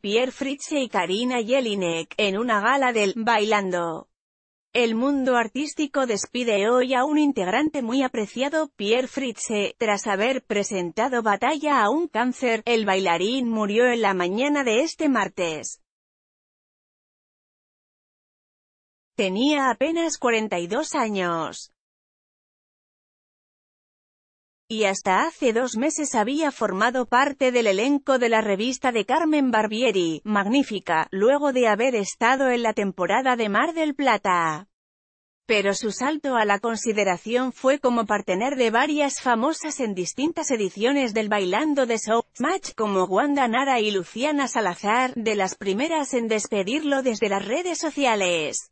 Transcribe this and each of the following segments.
Pierre Fritze y Karina Jelinek, en una gala del «Bailando». El mundo artístico despide hoy a un integrante muy apreciado, Pierre Fritze, tras haber presentado batalla a un cáncer, el bailarín murió en la mañana de este martes. Tenía apenas 42 años y hasta hace dos meses había formado parte del elenco de la revista de Carmen Barbieri, Magnífica, luego de haber estado en la temporada de Mar del Plata. Pero su salto a la consideración fue como partener de varias famosas en distintas ediciones del Bailando de Show Match como Wanda Nara y Luciana Salazar, de las primeras en despedirlo desde las redes sociales.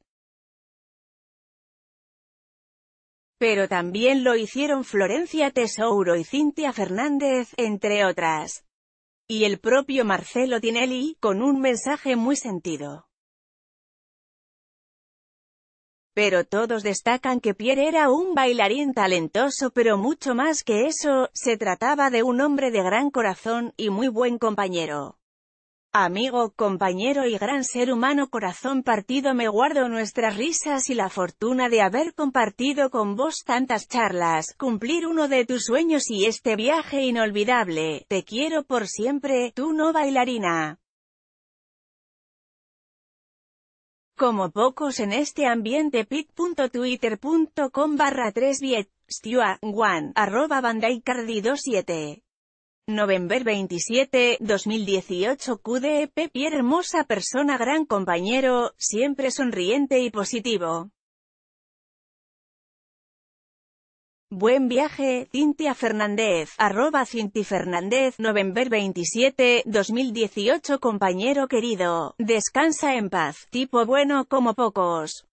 Pero también lo hicieron Florencia Tesouro y Cintia Fernández, entre otras. Y el propio Marcelo Tinelli, con un mensaje muy sentido. Pero todos destacan que Pierre era un bailarín talentoso pero mucho más que eso, se trataba de un hombre de gran corazón, y muy buen compañero. Amigo, compañero y gran ser humano corazón partido me guardo nuestras risas y la fortuna de haber compartido con vos tantas charlas, cumplir uno de tus sueños y este viaje inolvidable, te quiero por siempre, tú no bailarina. Como pocos en este ambiente pit.twitter.com barra 3 b stua, 1, arroba bandai 27. November 27, 2018 QDEP Pierre hermosa persona gran compañero, siempre sonriente y positivo. Buen viaje, Cintia Fernández, arroba Cinti Fernández, November 27, 2018 Compañero querido, descansa en paz, tipo bueno como pocos.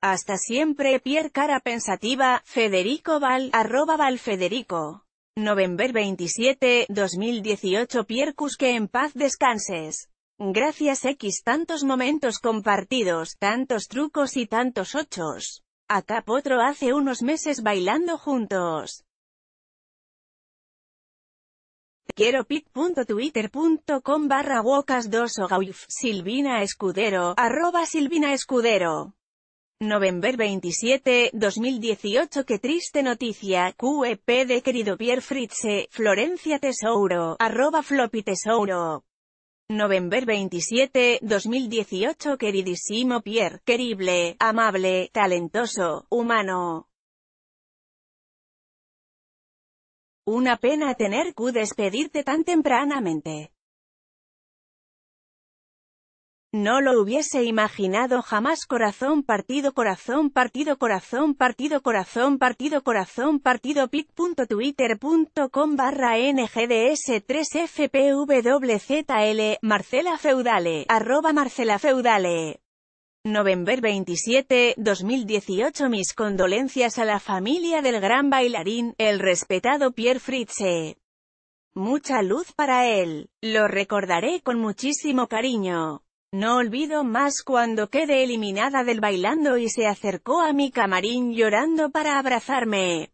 Hasta siempre Pierre Cara Pensativa, Federico Val, arroba Val Federico. November 27, 2018 PIERCUS que en paz descanses. Gracias X tantos momentos compartidos, tantos trucos y tantos ochos. Acá Potro hace unos meses bailando juntos. Quiero pic.twitter.com barra wokas 2 o Silvina Escudero, arroba Silvina Escudero. November 27, 2018 Qué triste noticia, QEP de querido Pierre Fritze, Florencia Tesouro, arroba floppy tesouro. November 27, 2018 Queridísimo Pierre, querible, amable, talentoso, humano. Una pena tener que despedirte tan tempranamente. No lo hubiese imaginado jamás corazón partido corazón partido corazón partido corazón partido corazón partido pic.twitter.com barra ngds3fpwzl Marcela Feudale arroba Marcela Feudale November 27, 2018 Mis condolencias a la familia del gran bailarín, el respetado Pierre Fritze. Mucha luz para él. Lo recordaré con muchísimo cariño. No olvido más cuando quedé eliminada del bailando y se acercó a mi camarín llorando para abrazarme.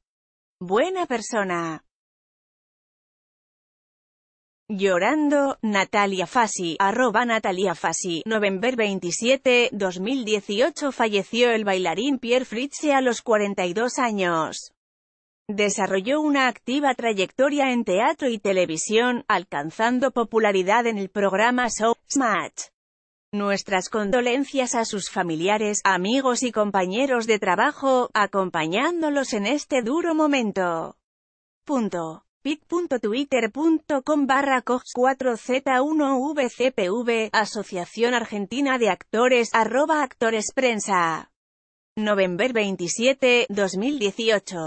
Buena persona. Llorando, Natalia Fassi, arroba Natalia Fassi, November 27, 2018 falleció el bailarín Pierre Fritz a los 42 años. Desarrolló una activa trayectoria en teatro y televisión, alcanzando popularidad en el programa Show Smash. Nuestras condolencias a sus familiares, amigos y compañeros de trabajo, acompañándolos en este duro momento. Punto. pit.twitter.com barra 4Z1VCPV, Asociación Argentina de Actores, arroba actores prensa. November 27, 2018.